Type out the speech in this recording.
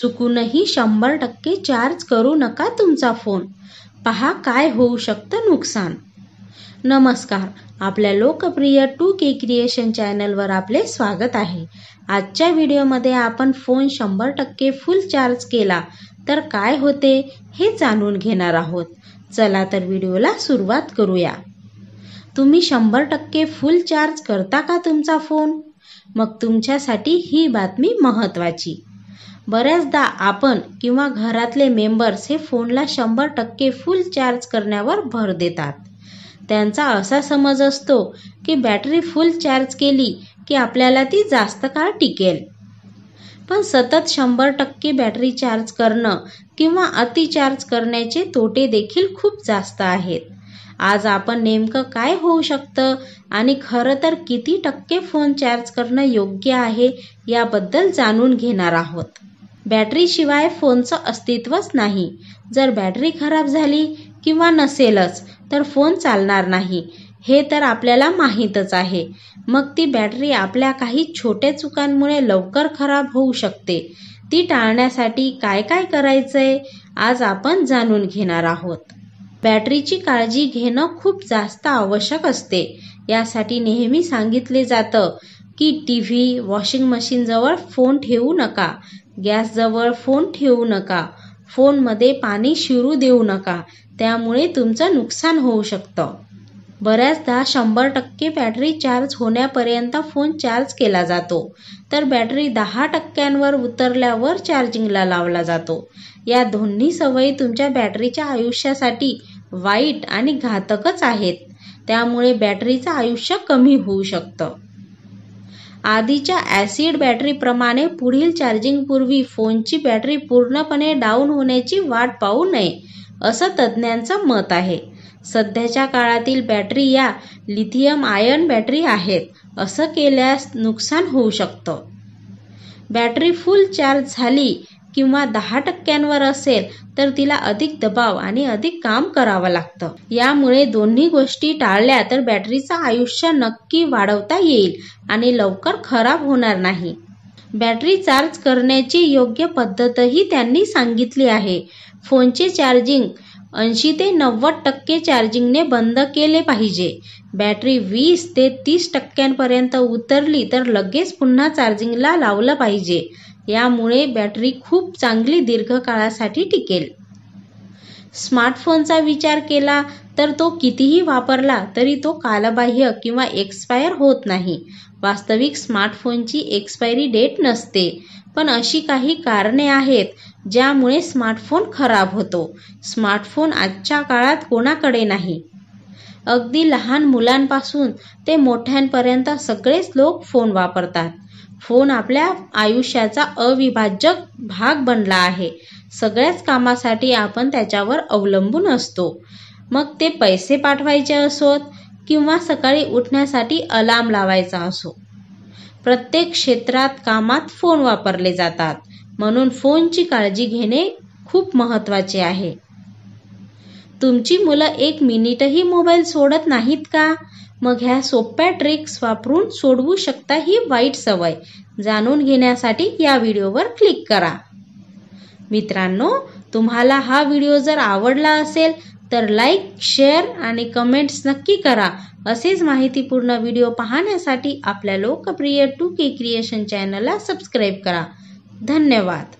चुकूनही शंभर टक्के चार्ज करू नका तुमचा फोन पहा काय होऊ शकतं नुकसान नमस्कार आपल्या लोकप्रिय टू के क्रिएशन चॅनलवर आपले स्वागत आहे आजच्या व्हिडिओमध्ये आपण फोन शंभर टक्के फुल चार्ज केला तर काय होते हे जाणून घेणार आहोत चला तर व्हिडिओला सुरुवात करूया तुम्ही शंभर टक्के फुल चार्ज करता का तुमचा फोन मग तुमच्यासाठी ही बातमी महत्त्वाची बऱ्याचदा आपण किंवा घरातले मेंबर्स हे फोनला शंभर टक्के फुल चार्ज करण्यावर भर देतात त्यांचा असा समज असतो की बॅटरी फुल चार्ज केली की आपल्याला ती जास्त काळ टिकेल पण सतत शंभर टक्के बॅटरी चार्ज करणं किंवा अति चार्ज करण्याचे तोटे देखील खूप जास्त आहेत आज आपण नेमकं काय होऊ शकतं आणि खरं तर किती टक्के फोन चार्ज करणं योग्य आहे याबद्दल जाणून घेणार आहोत बॅटरीशिवाय फोनचं अस्तित्वच नाही जर बॅटरी खराब झाली किंवा नसेलच तर फोन चालणार नाही हे तर आपल्याला माहीतच आहे मग ती बॅटरी आपल्या काही छोट्या चुकांमुळे लवकर खराब होऊ शकते ती टाळण्यासाठी काय काय करायचंय आज आपण जाणून घेणार आहोत बॅटरीची काळजी घेणं खूप जास्त आवश्यक असते यासाठी नेहमी सांगितले जातं की टी व्ही वॉशिंग मशीनजवळ फोन ठेवू नका गॅसजवळ फोन ठेवू नका फोनमध्ये पाणी शिरू देऊ नका त्यामुळे तुमचं नुकसान होऊ शकतं बऱ्याचदा शंभर टक्के बॅटरी चार्ज होण्यापर्यंत फोन चार्ज केला जातो तर बॅटरी दहा टक्क्यांवर उतरल्यावर चार्जिंगला लावला जातो या दोन्ही सवयी तुमच्या बॅटरीच्या आयुष्यासाठी वाईट आणि घातकच आहेत त्यामुळे बॅटरीचं आयुष्य कमी होऊ शकतं आधीच्या ॲसिड बॅटरीप्रमाणे पुढील चार्जिंगपूर्वी फोनची बॅटरी पूर्णपणे डाऊन होण्याची वाट पाहू नये असं तज्ज्ञांचं मत आहे सध्याच्या काळातील बॅटरी या लिथियम आयन बॅटरी आहेत असं केल्यास नुकसान होऊ शकतं बॅटरी फुल चार्ज झाली किंवा दहा टक्क्यांवर असेल तर तिला अधिक दबाव आणि अधिक काम करावं लागतं यामुळे दोन्ही गोष्टी टाळल्या तर बॅटरीचं आयुष्य नक्की वाढवता येईल आणि लवकर खराब होणार नाही बॅटरी चार्ज करण्याची योग्य पद्धतही त्यांनी सांगितली आहे फोनचे चार्जिंग ऐंशी ते नव्वद टक्के चार्जिंगने बंद केले पाहिजे बॅटरी वीस ते तीस टक्क्यांपर्यंत उतरली तर लगेच पुन्हा चार्जिंगला लावलं पाहिजे यामुळे बॅटरी खूप चांगली दीर्घकाळासाठी टिकेल स्मार्टफोनचा विचार केला तर तो कितीही वापरला तरी तो कालबाह्य किंवा एक्सपायर होत नाही वास्तविक स्मार्टफोनची एक्सपायरी डेट नसते पण अशी काही कारणे आहेत ज्यामुळे स्मार्टफोन खराब होतो स्मार्टफोन आजच्या काळात कोणाकडे नाही अगदी लहान मुलांपासून ते मोठ्यांपर्यंत सगळेच लोक फोन वापरतात फोन आपल्या आयुष्याचा अविभाज्य भाग बनला आहे सगळ्याच कामासाठी आपण त्याच्यावर अवलंबून असतो मग ते पैसे पाठवायचे असोत किंवा सकाळी उठण्यासाठी अलार्म लावायचा असो प्रत्येक क्षेत्रात कामात फोन वापरले जातात म्हणून फोनची काळजी घेणे खूप महत्त्वाचे आहे तुमची मुलं एक मिनिटही मोबाईल सोडत नाहीत का मग ह्या सोप्या ट्रिक्स वापरून सोडवू शकता ही वाईट सवय जाणून घेण्यासाठी या व्हिडिओवर क्लिक करा मित्रांनो तुम्हाला हा व्हिडिओ जर आवडला असेल तर लाईक शेअर आणि कमेंट्स नक्की करा असेच माहितीपूर्ण व्हिडिओ पाहण्यासाठी आपल्या लोकप्रिय टू के क्रिएशन चॅनलला सबस्क्राईब करा धन्यवाद